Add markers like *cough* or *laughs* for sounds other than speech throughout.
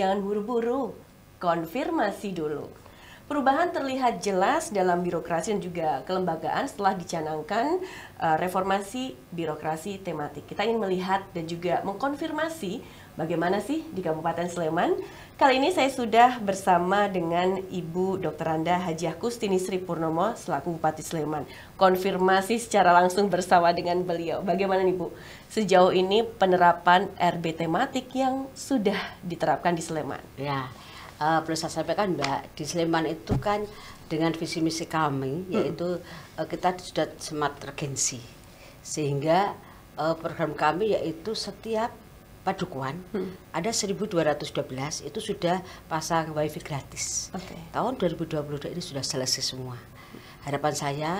jangan buru-buru, konfirmasi dulu. Perubahan terlihat jelas dalam birokrasi dan juga kelembagaan setelah dicanangkan eh, reformasi birokrasi tematik. Kita ingin melihat dan juga mengkonfirmasi Bagaimana sih di Kabupaten Sleman? Kali ini saya sudah bersama dengan Ibu Dr. Anda Haji Agustini Sri Purnomo selaku Bupati Sleman. Konfirmasi secara langsung bersama dengan beliau. Bagaimana nih Bu? Sejauh ini penerapan RB tematik yang sudah diterapkan di Sleman. Ya, uh, perlu saya sampaikan Mbak, di Sleman itu kan dengan visi misi kami hmm. yaitu uh, kita sudah smart regensi. Sehingga uh, program kami yaitu setiap Padukuan hmm. ada 1212 itu sudah pasang wifi gratis. Okay. Tahun 2022 ini sudah selesai semua. Harapan saya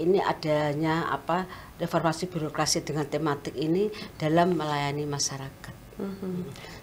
ini adanya apa reformasi birokrasi dengan tematik ini dalam melayani masyarakat. Mm-hmm.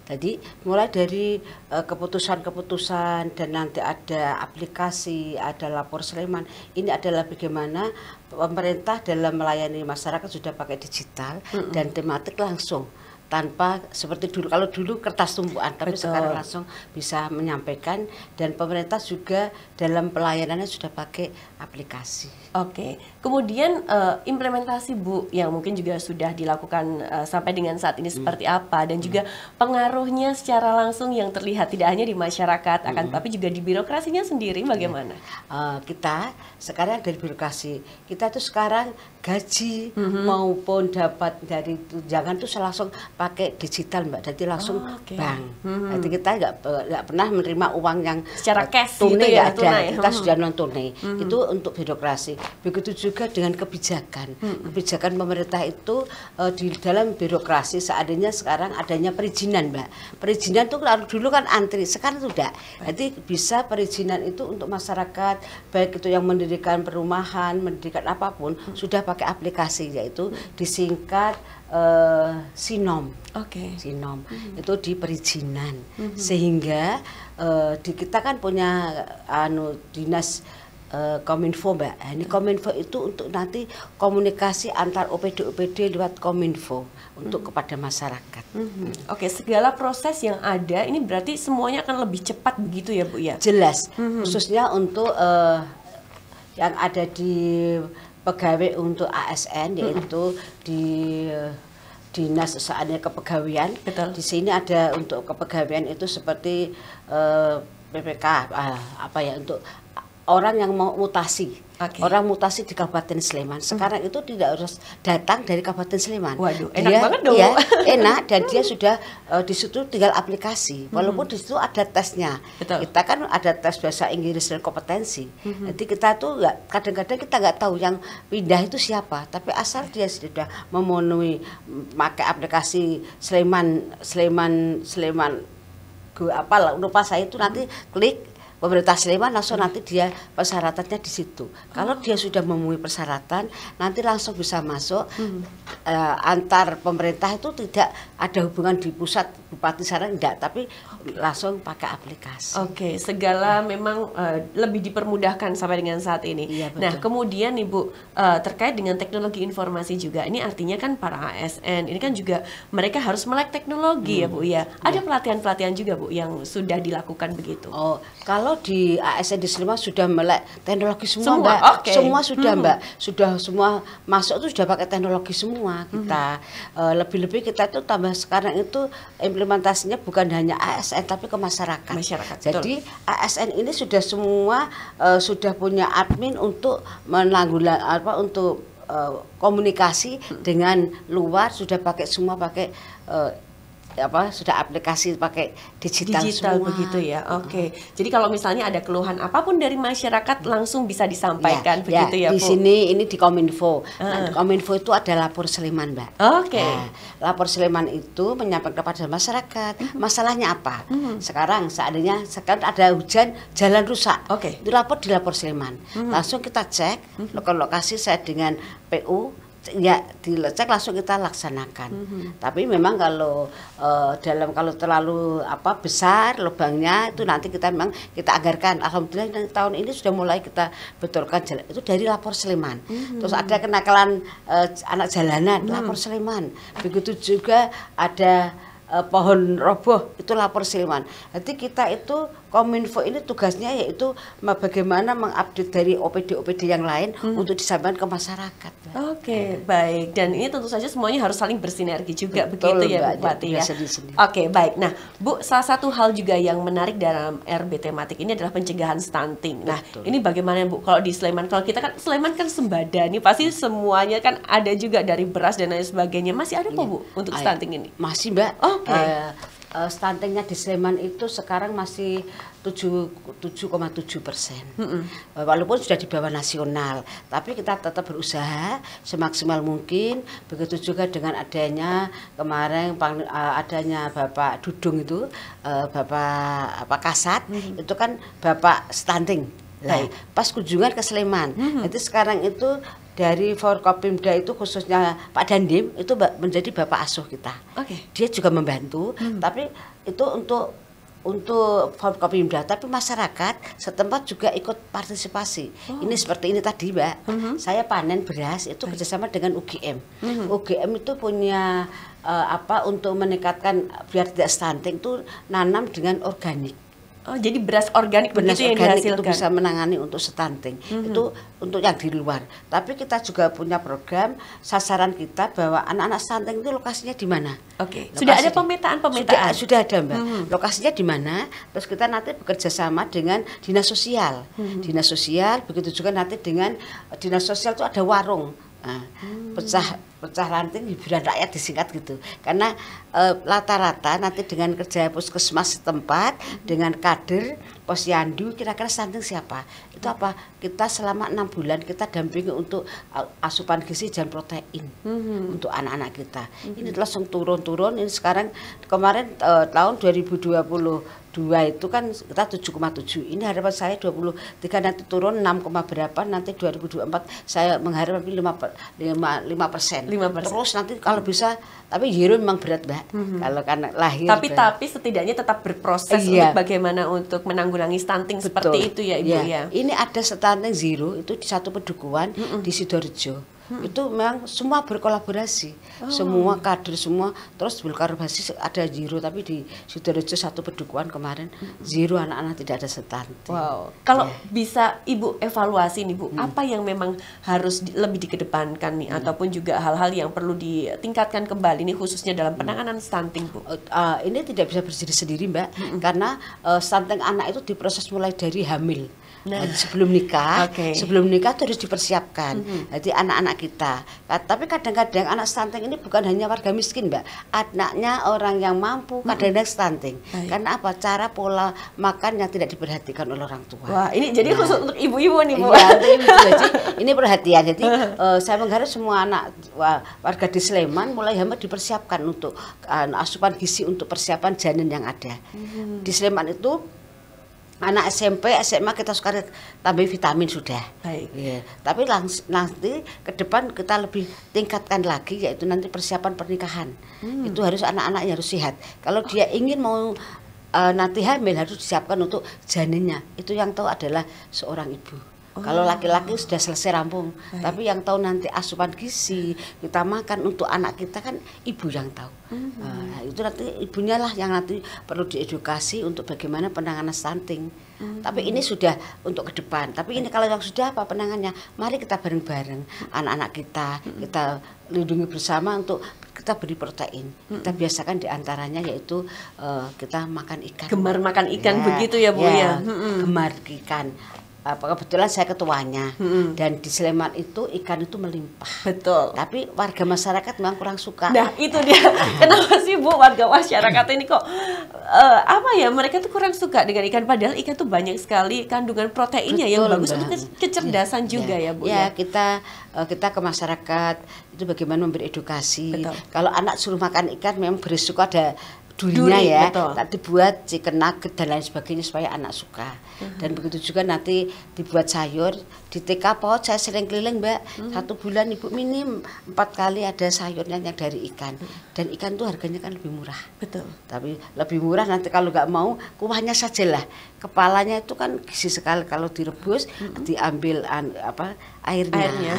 Jadi mulai dari keputusan keputusan-keputusan dan nanti ada aplikasi, ada lapor Sleman. Ini adalah bagaimana pemerintah dalam melayani masyarakat sudah pakai digital hmm dan tematik langsung tanpa seperti dulu kalau dulu kertas tumpuan tapi Betul. sekarang langsung bisa menyampaikan dan pemerintah juga dalam pelayanannya sudah pakai aplikasi. Oke. Kemudian uh, implementasi Bu yang mungkin juga sudah dilakukan uh, sampai dengan saat ini hmm. seperti apa dan hmm. juga pengaruhnya secara langsung yang terlihat tidak hanya di masyarakat akan hmm. tapi juga di birokrasinya sendiri bagaimana? Uh, kita sekarang dari birokrasi kita tuh sekarang gaji hmm. maupun dapat dari tunjangan tuh langsung pakai digital mbak jadi langsung oh, okay. bank hmm. jadi kita nggak nggak pernah menerima uang yang secara eh, cash tunai gitu ya, ada tunai. kita hmm. sudah non tunai hmm. itu untuk birokrasi begitu juga dengan kebijakan hmm. kebijakan pemerintah itu uh, di dalam birokrasi seadanya sekarang adanya perizinan mbak perizinan itu kalau dulu kan antri sekarang sudah jadi bisa perizinan itu untuk masyarakat baik itu yang mendirikan perumahan mendirikan apapun hmm. sudah pakai aplikasi yaitu hmm. disingkat Eh, sinom. Okay. Sinom mm -hmm. itu di perizinan. Mm -hmm. Sehingga uh, di kita kan punya anu dinas uh, Kominfo Mbak. Nah, ini Kominfo itu untuk nanti komunikasi antar OPD OPD lewat Kominfo untuk mm -hmm. kepada masyarakat. Mm -hmm. Oke, okay, segala proses yang ada ini berarti semuanya akan lebih cepat begitu ya Bu ya. Jelas. Mm -hmm. Khususnya untuk uh, yang ada di pegawai untuk ASN yaitu hmm. di dinas seandainya kepegawaian. Betul. Di sini ada untuk kepegawaian itu seperti uh, eh, PPK uh, ah, apa ya untuk orang yang mau mutasi Okay. Orang mutasi di Kabupaten Sleman. Sekarang hmm. itu tidak harus datang dari Kabupaten Sleman. Waduh, dia, enak banget dong. Ya, enak dan dia sudah uh, di situ tinggal aplikasi. Hmm. Walaupun hmm. di situ ada tesnya. Betul. Kita kan ada tes bahasa Inggris dan kompetensi. Hmm. Nanti kita tuh nggak kadang-kadang kita nggak tahu yang pindah itu siapa, tapi asal dia sudah memenuhi pakai aplikasi Sleman Sleman Sleman gue apa lah lupa saya itu nanti hmm. klik pemerintah Sleman langsung hmm. nanti dia persyaratannya di situ. Oh. Kalau dia sudah memenuhi persyaratan, nanti langsung bisa masuk hmm. uh, antar pemerintah itu tidak ada hubungan di pusat bupati sana enggak, tapi langsung pakai aplikasi. Oke, okay, segala ya. memang uh, lebih dipermudahkan sampai dengan saat ini. Ya, betul. Nah, kemudian Ibu uh, eh, terkait dengan teknologi informasi juga. Ini artinya kan para ASN ini kan juga mereka harus melek teknologi ya, hmm. ya, Bu ya. Ada iya. pelatihan-pelatihan juga, Bu, yang sudah dilakukan begitu. Oh, kalau di ASN di Sleman sudah melek teknologi semua, semua Mbak. Okay. Semua sudah, hmm. Mbak. Sudah semua masuk itu sudah pakai teknologi semua kita. Hmm. Eh, lebih-lebih hmm. uh, kita itu tambah sekarang itu implementasinya bukan hanya ASN ASN tapi ke masyarakat. masyarakat Jadi betul. ASN ini sudah semua uh, sudah punya admin untuk menanggulang apa untuk uh, komunikasi hmm. dengan luar sudah pakai semua pakai uh, apa sudah aplikasi pakai digital, digital semua. begitu ya. Oke. Okay. Hmm. Jadi kalau misalnya ada keluhan apapun dari masyarakat langsung bisa disampaikan ya, ya begitu ya, ya di Bu. sini ini di Kominfo. Nah, Kominfo itu ada lapor Sleman, Mbak. Oke. Okay. Nah, lapor Sleman itu menyampaikan kepada masyarakat hmm. masalahnya apa. Hmm. Sekarang seandainya sekarang ada hujan, jalan rusak. Oke. Okay. Itu lapor di lapor Sleman. Hmm. Langsung kita cek hmm. lokasi saya dengan PU ya dilecek langsung kita laksanakan. Mm -hmm. Tapi memang kalau e, dalam kalau terlalu apa besar lubangnya itu nanti kita memang kita agarkan. Alhamdulillah tahun ini sudah mulai kita betulkan jalan. Itu dari lapor Sleman. Mm -hmm. Terus ada kenakalan e, anak jalanan, mm -hmm. lapor Sleman. Begitu juga ada e, pohon roboh itu lapor Sleman. Nanti kita itu Kominfo ini tugasnya yaitu bagaimana mengupdate dari OPD-OPD yang lain hmm. untuk disampaikan ke masyarakat. Oke, okay, ya. baik. Dan ini tentu saja semuanya harus saling bersinergi juga Betul, begitu ya Mbak, Bupati ya. Oke, okay, baik. Nah, Bu, salah satu hal juga yang menarik dalam RB tematik ini adalah pencegahan stunting. Nah, Betul. ini bagaimana Bu kalau di Sleman? Kalau kita kan Sleman kan sembada nih, pasti hmm. semuanya kan ada juga dari beras dan lain sebagainya. Masih ada apa ya. Bu untuk stunting ini? Masih Mbak. Oke. Okay. Uh, uh, stuntingnya di Sleman itu sekarang masih 7,7 persen. Mm -hmm. Walaupun sudah di bawah nasional, tapi kita tetap berusaha semaksimal mungkin. Begitu juga dengan adanya kemarin uh, adanya Bapak Dudung itu, uh, Bapak apa Kasat, mm -hmm. itu kan Bapak stunting. Nah, pas kunjungan ke Sleman. Mm -hmm. Itu sekarang itu dari Forkopimda itu khususnya Pak Dandim itu menjadi bapak asuh kita. Oke. Okay. Dia juga membantu, hmm. tapi itu untuk untuk Forkopimda, tapi masyarakat setempat juga ikut partisipasi. Oh. Ini seperti ini tadi, Mbak. -hmm. Saya panen beras itu Baik. kerjasama dengan UGM. -hmm. UGM itu punya uh, apa untuk meningkatkan biar tidak stunting itu nanam dengan organik. Oh, jadi beras organik beras begitu organik yang dihasilkan. itu bisa menangani untuk stunting. hmm Itu untuk yang di luar. Tapi kita juga punya program sasaran kita bahwa anak-anak stunting itu lokasinya di mana. Oke. Okay. Sudah ada pemetaan-pemetaan. Sudah, sudah ada, Mbak. hmm Lokasinya di mana? Terus kita nanti bekerja sama dengan dinas sosial. hmm Dinas sosial begitu juga nanti dengan dinas sosial itu ada warung. Nah, hmm. pecah pecah ranting hiburan rakyat disingkat gitu karena eh, rata-rata e, nanti dengan kerja puskesmas setempat hmm. dengan kader posyandu kira-kira stunting siapa itu apa kita selama enam bulan kita dampingi untuk eh, asupan gizi dan protein mm-hmm. untuk anak-anak kita mm-hmm. ini langsung turun-turun ini sekarang kemarin e, tahun 2022 itu kan kita 7,7 ini harapan saya 23 nanti turun 6, berapa nanti 2024 saya mengharapkan 5 5 persen persen Terus nanti kalau bisa tapi Jero memang berat, Mbak. hmm Kalau karena lahir Tapi berat. tapi setidaknya tetap berproses iya. untuk bagaimana untuk menanggulangi stunting Betul. seperti itu ya Ibu ya. ya. Ini ada stunting zero itu di satu pedukuan hmm di Sidoarjo hmm. itu memang semua berkolaborasi oh. semua kader semua terus Bulkar basis ada zero tapi di Sidorejo satu pedukuan kemarin hmm. zero anak-anak tidak ada setan. wow kalau ya. bisa ibu evaluasi nih bu hmm. apa yang memang harus di, lebih dikedepankan nih hmm. ataupun juga hal-hal yang perlu ditingkatkan kembali nih khususnya dalam hmm. penanganan hmm. stunting bu uh, ini tidak bisa berdiri sendiri mbak hmm. karena uh, stunting anak itu diproses mulai dari hamil Nah. Sebelum nikah, okay. sebelum nikah itu harus dipersiapkan. Mm -hmm. Jadi anak-anak kita. Nah, tapi kadang-kadang anak stunting ini bukan hanya warga miskin, Mbak. Anaknya orang yang mampu mm-hmm. kadang-kadang stunting. Baik. Karena apa? Cara pola makan yang tidak diperhatikan oleh orang tua. Wah, ini jadi nah. khusus untuk ibu-ibu nih, Bu. Iya, untuk ibu. jadi ini perhatian. Jadi uh, *laughs* saya mengharap semua anak warga di Sleman mulai hamba dipersiapkan untuk uh, asupan gizi untuk persiapan janin yang ada. Mm -hmm. Di Sleman itu anak SMP SMA kita suka tambah vitamin sudah baik ya. tapi langs- nanti ke depan kita lebih tingkatkan lagi yaitu nanti persiapan pernikahan hmm. itu harus anak-anaknya harus sehat kalau dia ingin mau uh, nanti hamil harus disiapkan untuk janinnya itu yang tahu adalah seorang ibu Oh. Kalau laki-laki sudah selesai rampung, Baik. tapi yang tahu nanti asupan gizi kita makan untuk anak kita kan ibu yang tahu. Mm -hmm. uh, itu nanti ibunya lah yang nanti perlu diedukasi untuk bagaimana penanganan stunting. Mm -hmm. Tapi ini sudah untuk ke depan. Tapi ini kalau yang sudah apa penangannya? Mari kita bareng-bareng anak-anak kita mm kita lindungi bersama untuk kita beri protein. Mm-hmm. Kita hmm. biasakan diantaranya yaitu uh, kita makan ikan. Gemar makan ikan ya, begitu ya bu ya. ya. Mm-hmm. Gemar ikan apa eh, kebetulan saya ketuanya hmm. dan di Sleman itu ikan itu melimpah. Betul. Tapi warga masyarakat memang kurang suka. Nah, itu dia. *laughs* Kenapa sih Bu warga masyarakat ini kok uh, apa ya mereka tuh kurang suka dengan ikan padahal ikan tuh banyak sekali kandungan proteinnya Betul, yang bagus untuk kecerdasan ya, juga ya, iya. ya Bu. Ya, ya. kita uh, kita ke masyarakat itu bagaimana memberi edukasi. Betul. Kalau anak suruh makan ikan memang berisiko ada durinya ya. Betul. Tak dibuat chicken nugget dan lain sebagainya supaya anak suka. Dan begitu juga nanti dibuat sayur di TK PAUD saya sering keliling Mbak. Hmm. Satu bulan Ibu minim empat kali ada sayurnya yang dari ikan. Hmm. Dan ikan tuh harganya kan lebih murah. Betul. Tapi lebih murah nanti kalau nggak mau kuahnya sajalah. Kepalanya itu kan gizi sekali kalau direbus hmm. diambil an, apa airnya. airnya.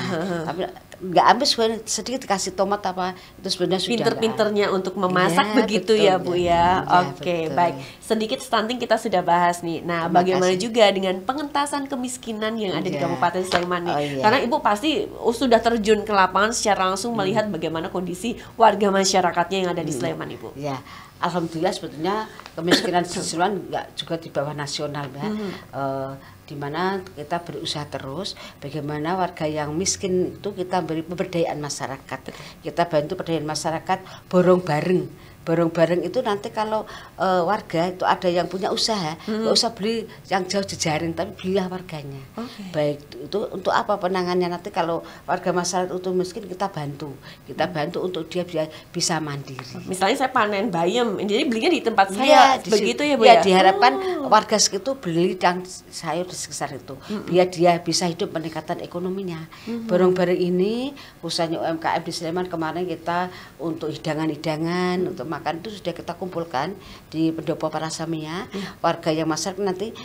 Tapi nggak habis sedikit kasih tomat apa itu sebenarnya pinter-pinternya untuk memasak iya, ya, begitu betul, ya bu ya, ya oke okay, baik sedikit stunting kita sudah bahas nih nah Terima bagaimana bagaimana juga dengan pengentasan kemiskinan yang ada yeah. di iya. Kabupaten Sleman Oh, yeah. Karena Ibu pasti sudah terjun ke lapangan secara langsung hmm. melihat bagaimana kondisi warga masyarakatnya yang ada di hmm. Sleman, Ibu. Ya. Yeah. Alhamdulillah sebetulnya kemiskinan di Sleman nggak juga di bawah nasional ya. Hmm. Uh, eh, dimana kita berusaha terus bagaimana warga yang miskin itu kita beri pemberdayaan masyarakat kita bantu pemberdayaan masyarakat borong bareng bareng-bareng itu nanti kalau uh, warga itu ada yang punya usaha hmm. nggak hmm. usah beli yang jauh jejaring tapi belilah warganya okay. baik itu untuk apa penangannya nanti kalau warga masyarakat itu miskin kita bantu kita hmm. bantu untuk dia bisa mandiri misalnya saya panen bayam jadi belinya di tempat iya, saya ya, begitu ya bu ya, ya? diharapkan oh. warga sekitar beli dan sayur di sekitar itu hmm. biar dia bisa hidup peningkatan ekonominya hmm. bareng-bareng ini usahanya UMKM di Sleman kemarin kita untuk hidangan-hidangan hmm. untuk makan itu sudah kita kumpulkan di pendopo Parasamia hmm. warga yang masak nanti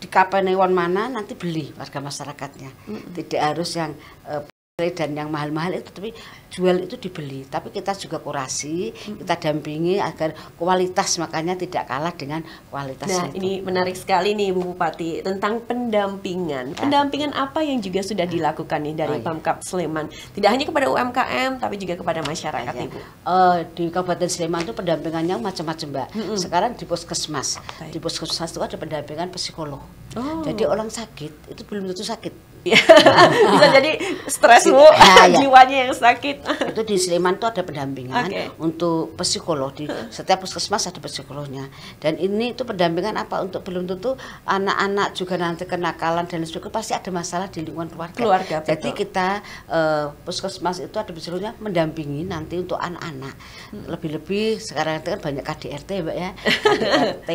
di hewan mana nanti beli warga masyarakatnya hmm. tidak harus yang uh, dan yang mahal-mahal itu tapi jual itu dibeli tapi kita juga kurasi kita dampingi agar kualitas makanya tidak kalah dengan kualitas nah itu. ini menarik sekali nih Bu Bupati tentang pendampingan ya. pendampingan apa yang juga sudah ya. dilakukan nih dari oh, iya. Pemkap Sleman tidak hanya kepada UMKM tapi juga kepada masyarakat ya. ibu uh, di Kabupaten Sleman itu pendampingannya macam-macam mbak hmm -hmm. sekarang di puskesmas Baik. di puskesmas itu ada pendampingan psikolog oh. jadi orang sakit itu belum tentu sakit *laughs* bisa jadi stres lu ah, ya, *laughs* jiwanya yang sakit *laughs* itu di Sleman tuh ada pendampingan okay. untuk psikolog di setiap puskesmas ada psikolognya dan ini itu pendampingan apa untuk belum tentu anak-anak juga nanti kenakalan dan sebagainya pasti ada masalah di lingkungan keluarga, keluarga betul. jadi kita uh, puskesmas itu ada psikolognya mendampingi nanti untuk anak-anak hmm. lebih-lebih sekarang itu kan banyak KDRT ya mbak ya KDRT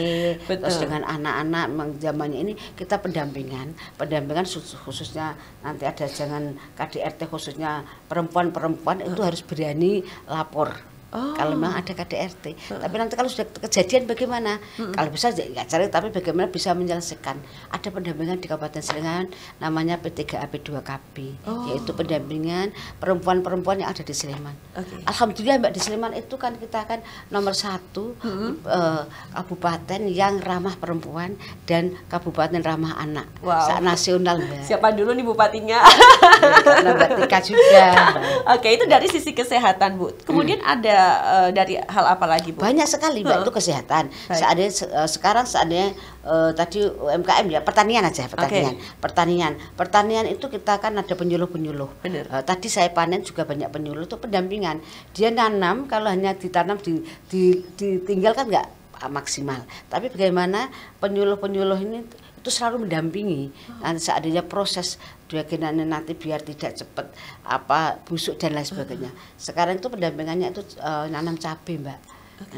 terus dengan anak-anak memang zamannya ini kita pendampingan pendampingan khusus khususnya nanti ada jangan KDRT khususnya perempuan-perempuan itu harus berani lapor Oh. Kalau memang ada KDRT. Uh. Tapi nanti kalau sudah kejadian bagaimana? Uh. Kalau bisa nggak cari, tapi bagaimana bisa menyelesaikan? Ada pendampingan di Kabupaten Selingan, namanya p 3 ap 2 kp oh. yaitu pendampingan perempuan-perempuan yang ada di Sleman. Okay. Alhamdulillah Mbak di Sleman itu kan kita kan nomor satu uh -huh. uh, kabupaten yang ramah perempuan dan kabupaten ramah anak. Wow. Saat nasional Mbak. Siapa dulu nih bupatinya? Iya, Mbak Tika juga. Oke, okay, itu dari sisi kesehatan Bu. Kemudian hmm. ada uh, dari hal apa lagi Bu? Banyak sekali Mbak, uh. itu kesehatan. Baik. uh, sekarang seandainya uh, eh, tadi UMKM ya, pertanian aja, pertanian. Okay. Pertanian. Pertanian itu kita kan ada penyuluh-penyuluh. Uh, tadi saya panen juga banyak penyuluh itu pendampingan. Dia nanam kalau hanya ditanam di, di ditinggalkan nggak maksimal. Tapi bagaimana penyuluh-penyuluh ini itu selalu mendampingi dan seandainya proses keyakinannya nanti biar tidak cepat apa busuk dan lain sebagainya. Sekarang itu pendampingannya itu uh, nanam cabai mbak.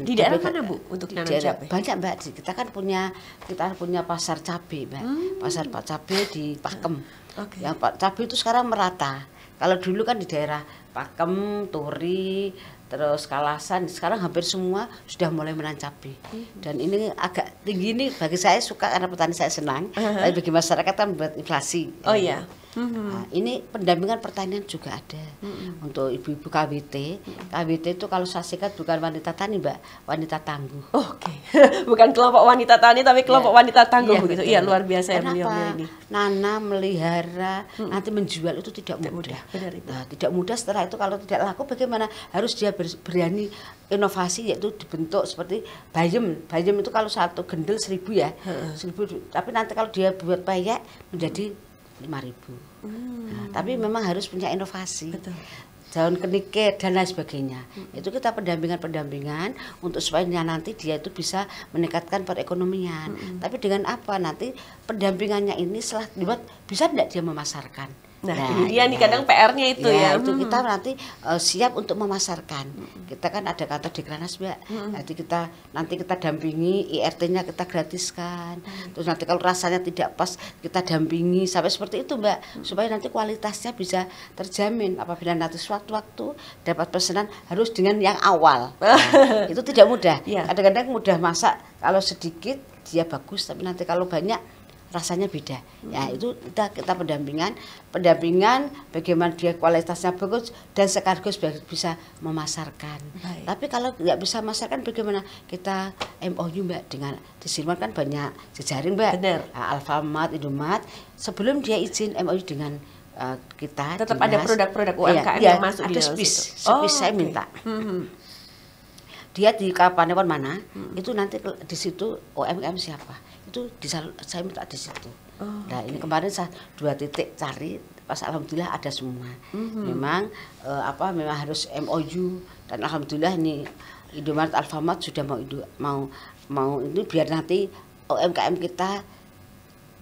Di daerah mana bu untuk nanam daerah, cabai? Banyak mbak. Kita kan punya kita punya pasar cabai mbak. Hmm. Pasar cabai di Pakem. Okay. Yang cabai itu sekarang merata. Kalau dulu kan di daerah Pakem, Turi, terus kalasan sekarang hampir semua sudah mulai menancapi hmm. dan ini agak tinggi ini bagi saya suka karena petani saya senang tapi bagi masyarakat kan buat inflasi oh iya Hmm. Nah, ini pendampingan pertanian juga ada hmm. untuk ibu-ibu KWT. Hmm. KWT itu kalau saya singkat bukan wanita tani mbak, wanita tangguh. *laughs* Oh, oke, okay. *laughs* bukan kelompok wanita tani tapi kelompok yeah. wanita tangguh iya, gitu. begitu. Iya luar biasa ya beliau ini. Nana melihara hmm. nanti menjual itu tidak, tidak mudah. Nah, tidak mudah setelah itu kalau tidak laku bagaimana harus dia berani inovasi yaitu dibentuk seperti bayam. Bayam itu kalau satu gendel seribu ya, seribu. Tapi nanti kalau dia buat payek menjadi lima ribu. Hmm. tapi memang harus punya inovasi. daun kenike dan lain sebagainya. Hmm. Itu kita pendampingan-pendampingan untuk supaya nanti dia itu bisa meningkatkan perekonomian. Hmm. Tapi dengan apa nanti pendampingannya ini setelah dibuat bisa tidak dia memasarkan? Nah, nah ini dia nih iya. kadang PR-nya itu ya. ya. Itu kita hmm. nanti uh, siap untuk memasarkan. Hmm. Kita kan ada kantor di Mbak. Hmm. Nanti kita nanti kita dampingi IRT-nya kita gratiskan. Hmm. Terus nanti kalau rasanya tidak pas kita dampingi sampai seperti itu, Mbak, hmm. supaya nanti kualitasnya bisa terjamin apabila nanti suatu waktu dapat pesanan harus dengan yang awal. *laughs* Nah, itu tidak mudah. Iya. Kadang-kadang ya. mudah masak kalau sedikit dia bagus, tapi nanti kalau banyak rasanya beda. Hmm. Ya, itu kita, kita pendampingan, pendampingan bagaimana dia kualitasnya bagus dan sekaligus bisa memasarkan. Baik. Tapi kalau nggak bisa memasarkan bagaimana kita MOU Mbak dengan di Silman kan banyak jejaring Mbak. Benar. Ah, Alfamart, Indomart sebelum dia izin MOU dengan uh, kita tetap dinas, ada produk-produk UMKM ya, iya, yang iya, masuk ada di spis, Spis oh, saya okay. minta. Hmm. Dia di kapan mana, hmm. itu nanti di situ UMKM siapa itu disal, saya minta di situ. Oh, nah okay. ini kemarin saya dua titik cari pas alhamdulillah ada semua. Mm-hmm. Memang e, apa memang harus MOU dan alhamdulillah ini Indomaret Alfamart sudah mau itu mau mau ini biar nanti UMKM kita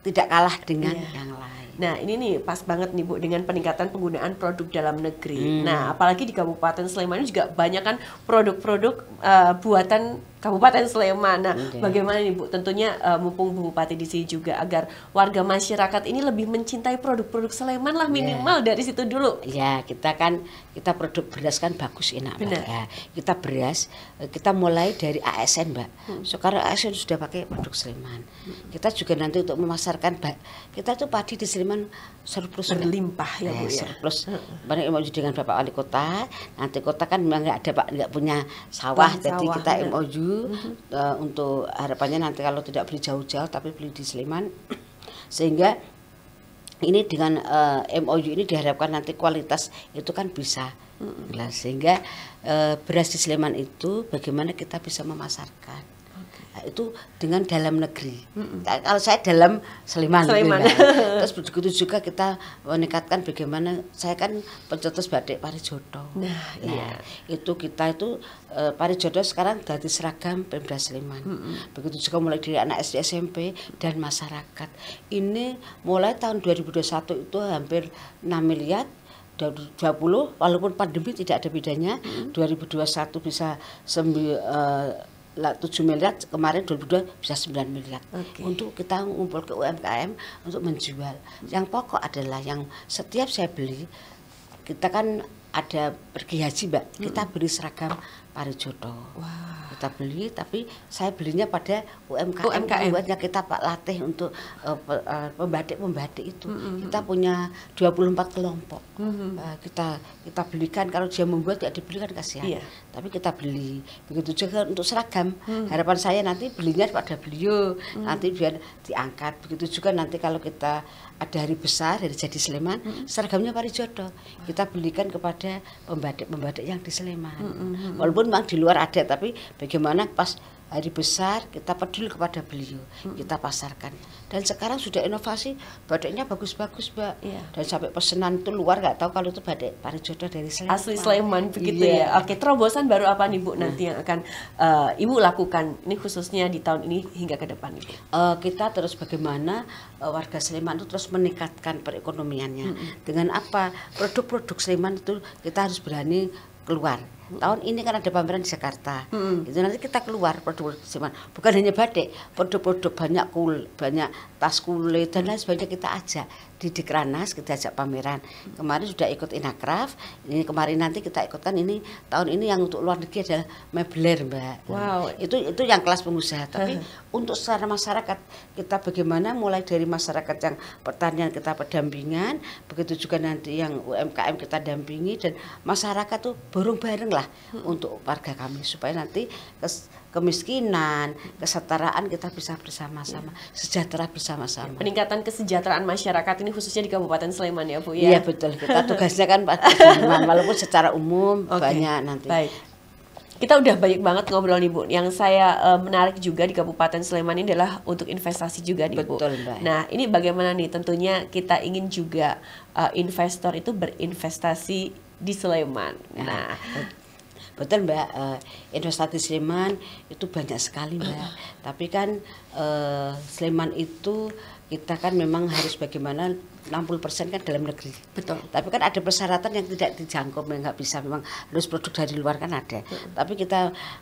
tidak kalah dengan yeah. yang lain. Nah, ini nih pas banget nih Bu dengan peningkatan penggunaan produk dalam negeri. Hmm. Nah, apalagi di Kabupaten Sleman juga banyak kan produk-produk uh, buatan Kabupaten Sleman. Nah, okay. bagaimana nih Bu? Tentunya uh, mumpung Bupati di sini juga agar warga masyarakat ini lebih mencintai produk-produk Sleman lah iya. minimal yeah. dari situ dulu. Ya, yeah, kita kan kita produk beras kan bagus enak Benar. Ya, kita beras eh, kita mulai dari ASN, Mbak. Hmm. Sekarang ASN sudah pakai produk Sleman. Hmm. Kita juga nanti untuk memasarkan mbak kita tuh padi di Sleman Sudirman surplus berlimpah ya, eh, ya, ya. banyak mau dengan bapak wali kota nanti kota kan memang nggak ada pak nggak punya sawah Bahan jadi sawah, kita ya. MOU uh-huh. Mhm. Eh, uh, untuk harapannya nanti kalau tidak beli jauh-jauh tapi beli di Sleman *clears throat* sehingga ini dengan uh, eh, MOU ini diharapkan nanti kualitas itu kan bisa nah, sehingga uh, beras di Sleman itu bagaimana kita bisa memasarkan Nah, itu dengan dalam negeri. Mm -mm. Kalau saya dalam Sleman. Gitu Sleman. Kan. *laughs* Terus begitu juga kita meningkatkan bagaimana saya kan pencetus batik Parijoto. Nah, nah iya. itu kita itu uh, Parijoto sekarang dari seragam Pemda Sleman. Mm -mm. Begitu juga mulai dari anak SD SMP dan masyarakat. Ini mulai tahun 2021 itu hampir 6 miliar 20 walaupun pandemi tidak ada bedanya mm -hmm. 2021 bisa sembi, uh, 7 miliar kemarin 2002 bisa 9 miliar okay. untuk kita ngumpul ke UMKM untuk menjual yang pokok adalah yang setiap saya beli kita kan ada pergi haji mbak kita beli seragam Parijoto. Wow. Kita beli, tapi saya belinya pada UMKM. UMKM. Buatnya kita Pak latih untuk eh, eh, pembatik-pembatik uh, itu. Mm -hmm. Kita punya 24 kelompok. Mm -hmm. uh, kita kita belikan kalau dia membuat tidak dibelikan kasihan. Yeah. Tapi kita beli. Begitu juga untuk seragam. Mm -hmm. Harapan saya nanti belinya pada beliau. Mm -hmm. Nanti biar diangkat. Begitu juga nanti kalau kita ada hari besar hari jadi Sleman hmm. seragamnya jodoh kita belikan kepada pembatik pembatik yang di Sleman hmm. walaupun memang di luar ada tapi bagaimana pas hari besar kita peduli kepada beliau kita pasarkan dan sekarang sudah inovasi badannya bagus-bagus mbak yeah. dan sampai pesanan itu luar nggak tahu kalau itu badai parijodoh dari Sleman asli Sleman begitu yeah. ya oke terobosan baru apa nih bu mm. nanti yang akan uh, ibu lakukan ini khususnya di tahun ini hingga ke depan uh, kita terus bagaimana uh, warga Sleman itu terus meningkatkan perekonomiannya hmm. dengan apa produk-produk Sleman itu kita harus berani keluar tahun ini kan ada pameran di Jakarta hmm. itu nanti kita keluar produk-produk bukan hanya batik produk-produk banyak kul banyak tas kulit dan lain sebagainya kita ajak di Dekranas kita ajak pameran. Kemarin sudah ikut Inakraf, ini kemarin nanti kita ikutkan ini tahun ini yang untuk luar negeri adalah Mebler, Mbak. Wow. Itu itu yang kelas pengusaha, tapi untuk secara masyarakat kita bagaimana mulai dari masyarakat yang pertanian kita pendampingan, begitu juga nanti yang UMKM kita dampingi dan masyarakat tuh borong bareng lah hmm. untuk warga kami supaya nanti kes, kemiskinan, kesetaraan kita bisa bersama-sama, sejahtera bersama-sama. Peningkatan kesejahteraan masyarakat ini khususnya di Kabupaten Sleman ya Bu ya. Iya betul. Kita tugasnya kan Pak Sleman walaupun secara umum okay. banyak nanti. Baik kita udah banyak banget ngobrol nih Bu. Yang saya uh, menarik juga di Kabupaten Sleman ini adalah untuk investasi juga nih Bu. Betul, Mbak. Nah, ini bagaimana nih tentunya kita ingin juga uh, investor itu berinvestasi di Sleman. Ya, nah, nah Betul Mbak, uh, eh, investasi Sleman itu banyak sekali Mbak. Tapi kan uh, Sleman itu kita kan memang harus bagaimana 60% kan dalam negeri. Betul. Tapi kan ada persyaratan yang tidak dijangkau, yang nggak bisa memang harus produk dari luar kan ada. Betul. Tapi kita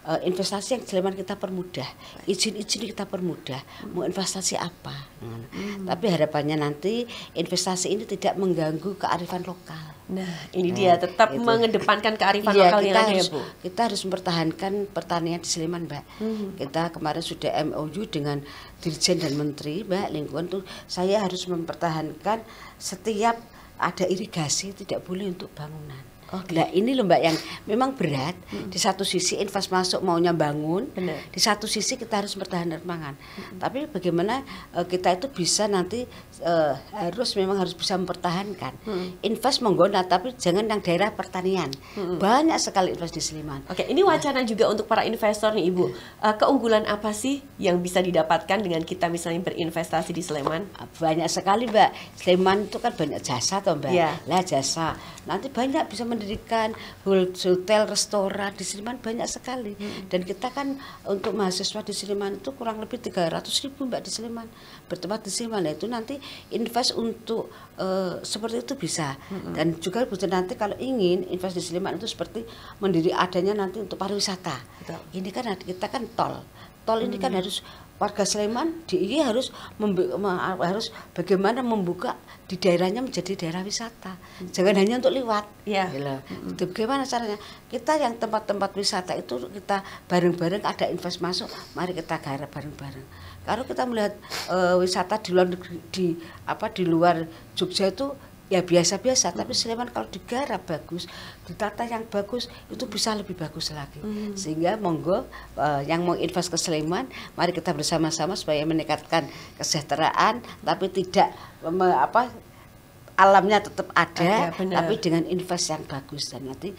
uh, investasi yang Sleman kita permudah, izin-izin kita permudah. Mau investasi apa? Hmm. hmm. Tapi harapannya nanti investasi ini tidak mengganggu kearifan lokal. Nah, ini nah, dia tetap itu. mengedepankan kearifan iya, lokal kita harus, ya, Kita harus mempertahankan pertanian di Sleman, Mbak. Hmm. Kita kemarin sudah MOU dengan dirjen dan menteri mbak lingkungan tuh saya harus mempertahankan setiap ada irigasi tidak boleh untuk bangunan oh gila ini loh mbak yang memang berat hmm. di satu sisi invest masuk maunya bangun Bener. di satu sisi kita harus bertahan pangan hmm. tapi bagaimana uh, kita itu bisa nanti uh, harus memang harus bisa mempertahankan hmm. invest menggoda tapi jangan yang daerah pertanian hmm. banyak sekali invest di Sleman oke ini nah. wacana nah. juga untuk para investor nih ibu uh, keunggulan apa sih yang bisa didapatkan dengan kita misalnya berinvestasi di Sleman banyak sekali mbak Sleman itu kan banyak jasa toh mbak yeah. lah jasa nanti banyak bisa mendidik pendidikan, hotel, restoran di Sleman banyak sekali. Hmm. Dan kita kan untuk mahasiswa di Sleman itu kurang lebih 300 ribu mbak di Sleman bertempat di Sleman. Nah, itu nanti invest untuk uh, seperti itu bisa. Hmm. Dan juga bisa nanti kalau ingin invest di Sleman itu seperti mendiri adanya nanti untuk pariwisata. Betul. Ini kan kita kan tol, tol ini hmm. kan harus warga Sleman di ini harus harus bagaimana membuka di daerahnya menjadi daerah wisata hmm. jangan hanya untuk lewat ya Gila. Hmm. bagaimana caranya kita yang tempat-tempat wisata itu kita bareng-bareng ada invest masuk mari kita garap bareng-bareng kalau kita melihat uh, wisata di luar di apa di luar Jogja itu ya biasa-biasa tapi Sleman kalau digarap bagus ditata yang bagus itu bisa lebih bagus lagi hmm. sehingga monggo uh, yang mau invest ke Sleman mari kita bersama-sama supaya meningkatkan kesejahteraan tapi tidak me, apa alamnya tetap ada, ada tapi dengan invest yang bagus dan nanti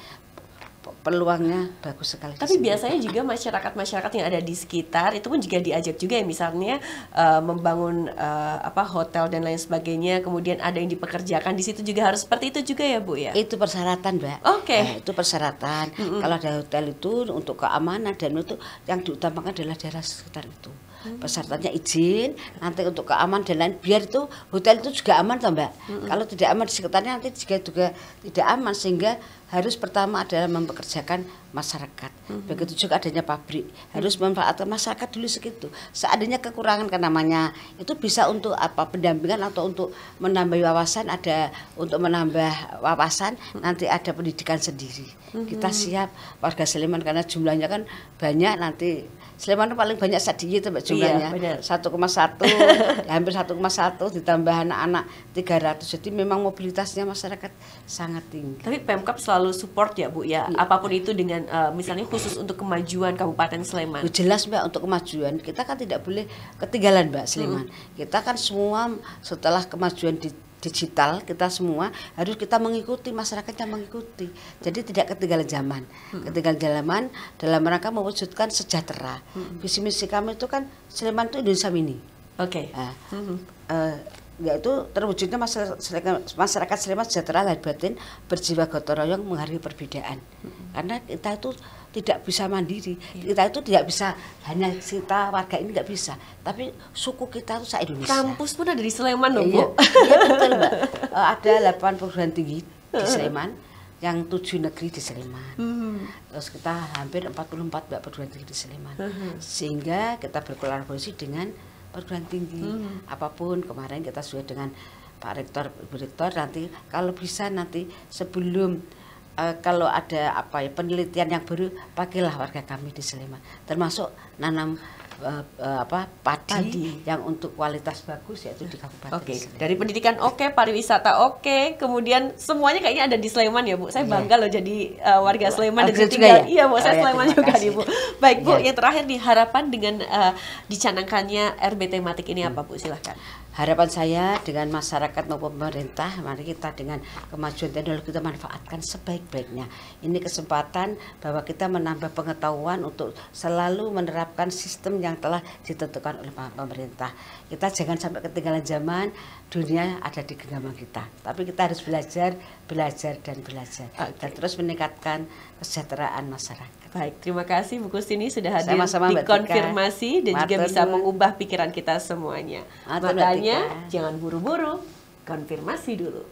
peluangnya bagus sekali. Tapi biasanya juga masyarakat-masyarakat yang ada di sekitar itu pun juga diajak juga ya misalnya uh, membangun uh, apa hotel dan lain sebagainya. Kemudian ada yang dipekerjakan di situ juga harus seperti itu juga ya bu ya. Itu persyaratan mbak. Oke. Okay. Nah, itu persyaratan. Mm -hmm. Kalau ada hotel itu untuk keamanan dan itu yang diutamakan adalah daerah sekitar itu pesertanya izin nanti untuk keamanan dan lain biar itu hotel itu juga aman toh mbak hmm. kalau tidak aman di sekitarnya nanti juga juga tidak aman sehingga harus pertama adalah mempekerjakan masyarakat. hmm Begitu juga adanya pabrik harus memanfaatkan masyarakat dulu segitu. seadanya kekurangan kan namanya itu bisa untuk apa pendampingan atau untuk menambah wawasan ada untuk menambah wawasan hmm nanti ada pendidikan sendiri. hmm Kita siap warga Sleman karena jumlahnya kan banyak nanti Sleman paling banyak sedikit itu mbak jumlahnya iya, satu koma satu *laughs* hampir satu koma satu ditambah anak-anak 300 jadi memang mobilitasnya masyarakat sangat tinggi. Tapi Pemkap selalu support ya bu ya ya. apapun itu dengan uh, misalnya khusus untuk kemajuan Kabupaten Sleman? Jelas Mbak untuk kemajuan kita kan tidak boleh ketinggalan Mbak Sleman. Hmm. Kita kan semua setelah kemajuan di digital kita semua harus kita mengikuti masyarakat yang mengikuti jadi tidak ketinggalan zaman hmm. ketinggalan zaman dalam rangka mewujudkan sejahtera visi misi kami itu kan Sleman itu Indonesia mini oke okay. uh, hmm yaitu terwujudnya masyarakat, masyarakat Sleman sejahtera lahir batin berjiwa gotong royong menghargai perbedaan hmm. karena kita itu tidak bisa mandiri yeah. kita itu tidak bisa hanya kita warga ini nggak bisa tapi suku kita itu se Indonesia kampus pun ada di Sleman loh iya. bu iya betul mbak eh, ada 8 perguruan tinggi di Sleman yang tujuh negeri di Sleman. hmm Terus kita hampir 44 mbak perguruan tinggi di Sleman. hmm Sehingga kita berkolaborasi dengan perguruan tinggi hmm. apapun kemarin kita sudah dengan Pak Rektor Ibu Rektor nanti kalau bisa nanti sebelum uh, kalau ada apa ya penelitian yang baru pakailah warga kami di Sleman termasuk nanam uh, apa padi, padi yang untuk kualitas bagus yaitu di Kabupaten Oke, okay. dari pendidikan oke, okay, pariwisata oke, okay, kemudian semuanya kayaknya ada di Sleman ya, Bu. Saya iya. bangga yeah. loh jadi uh, warga oh, Sleman dan juga tinggal. Ya? ya? Iya, Bu, oh, saya ya, Sleman juga nih, Bu. Baik, Bu, yeah. yang terakhir nih dengan uh, dicanangkannya RBT Matik ini hmm. apa, Bu? Silahkan harapan saya dengan masyarakat maupun pemerintah mari kita dengan kemajuan teknologi kita manfaatkan sebaik-baiknya ini kesempatan bahwa kita menambah pengetahuan untuk selalu menerapkan sistem yang telah ditentukan oleh pemerintah kita jangan sampai ketinggalan zaman dunia ada di genggaman kita tapi kita harus belajar belajar dan belajar dan terus meningkatkan kesejahteraan masyarakat Baik, terima kasih Bu Kustini sudah hadir Sama-sama, dikonfirmasi dan Martin juga bisa mengubah pikiran kita semuanya. matanya jangan buru-buru, konfirmasi dulu.